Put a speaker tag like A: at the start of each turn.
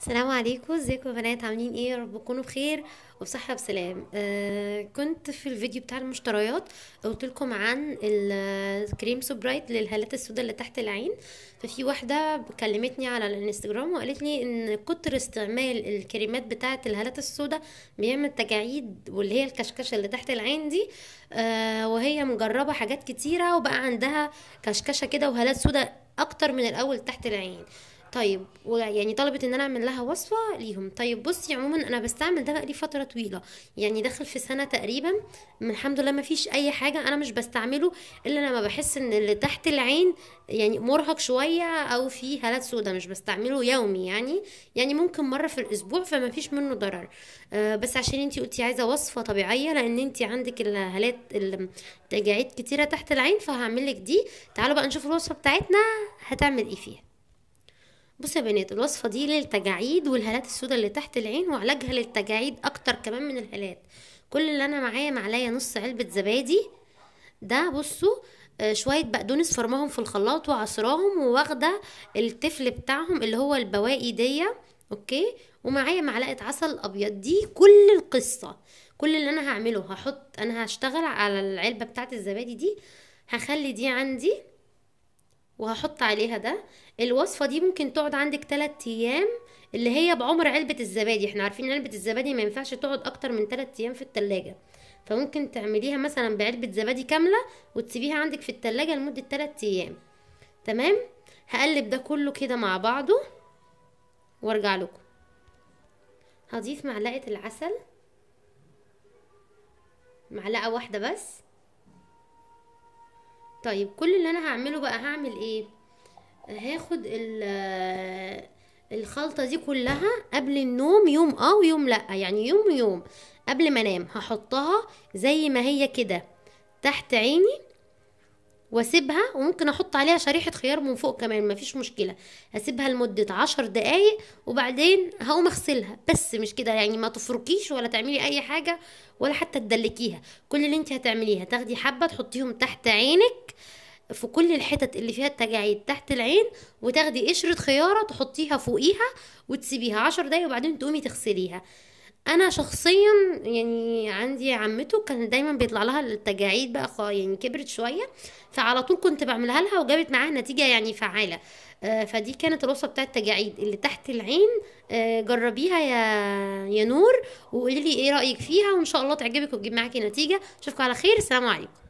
A: السلام عليكم ازيكم يا بنات عاملين ايه رب تكونوا بخير وبصحة بسلام آه كنت في الفيديو بتاع المشتريات قلت لكم عن الكريم سوبرايت للهالات السوداء اللي تحت العين ففي واحدة كلمتني على الانستجرام وقالت لي ان كتر استعمال الكريمات بتاعة الهالات السوداء بيعمل تجاعيد واللي هي الكشكشة اللي تحت العين دي آه وهي مجربة حاجات كتيرة وبقى عندها كشكشة كده وهالات سوداء اكتر من الاول تحت العين طيب يعني طلبت ان انا اعمل لها وصفه ليهم طيب بصي عموما انا بستعمل ده بقالي فتره طويله يعني داخل في سنه تقريبا من الحمد لله ما فيش اي حاجه انا مش بستعمله الا لما بحس ان اللي تحت العين يعني مرهق شويه او فيه هالات سودا مش بستعمله يومي يعني يعني ممكن مره في الاسبوع فما فيش منه ضرر أه بس عشان انتي قلتي عايزه وصفه طبيعيه لان انتي عندك الهالات التجاعيد كتيره تحت العين فهعمل لك دي تعالوا بقى نشوف الوصفه بتاعتنا هتعمل ايه فيها بصوا يا بنات الوصفه دي للتجاعيد والهالات السوداء اللي تحت العين وعلاجها للتجاعيد اكتر كمان من الهالات كل اللي انا معايا معليه نص علبه زبادي ده بصوا آه، شويه بقدونس فرماهم في الخلاط وعصراهم وواخده التفل بتاعهم اللي هو البواقي دي اوكي ومعايا معلقه عسل ابيض دي كل القصه كل اللي انا هعمله هحط انا هشتغل على العلبه بتاعه الزبادي دي هخلي دي عندي وهحط عليها ده الوصفه دي ممكن تقعد عندك 3 ايام اللي هي بعمر علبه الزبادي احنا عارفين علبه الزبادي ما ينفعش تقعد اكتر من 3 ايام في التلاجة فممكن تعمليها مثلا بعلبه زبادي كامله وتسيبيها عندك في التلاجة لمده 3 ايام تمام هقلب ده كله كده مع بعضه وارجع لكم هضيف معلقه العسل معلقه واحده بس طيب كل اللي انا هعمله بقى هعمل ايه هاخد الخلطة دي كلها قبل النوم يوم اه ويوم لا يعني يوم ويوم قبل ما انام هحطها زي ما هي كده تحت عيني واسيبها وممكن احط عليها شريحه خيار من فوق كمان مفيش مشكله هسيبها لمده عشر دقايق وبعدين هقوم اغسلها بس مش كده يعني ما تفركيش ولا تعملي اي حاجه ولا حتى تدلكيها كل اللي انت هتعمليها تاخدي حبه تحطيهم تحت عينك في كل الحتت اللي فيها التجاعيد تحت العين وتاخدي قشره خياره تحطيها فوقيها وتسيبيها عشر دقايق وبعدين تقومي تغسليها انا شخصيا يعني عندي عمته كان دايما بيطلع لها التجاعيد بقى يعني كبرت شويه فعلى طول كنت بعملها لها وجابت معاها نتيجه يعني فعاله آه، فدي كانت الوصفه بتاعه التجاعيد اللي تحت العين آه، جربيها يا يا نور وقولي لي ايه رايك فيها وان شاء الله تعجبك وتجيب معاكي نتيجه اشوفكم على خير السلام عليكم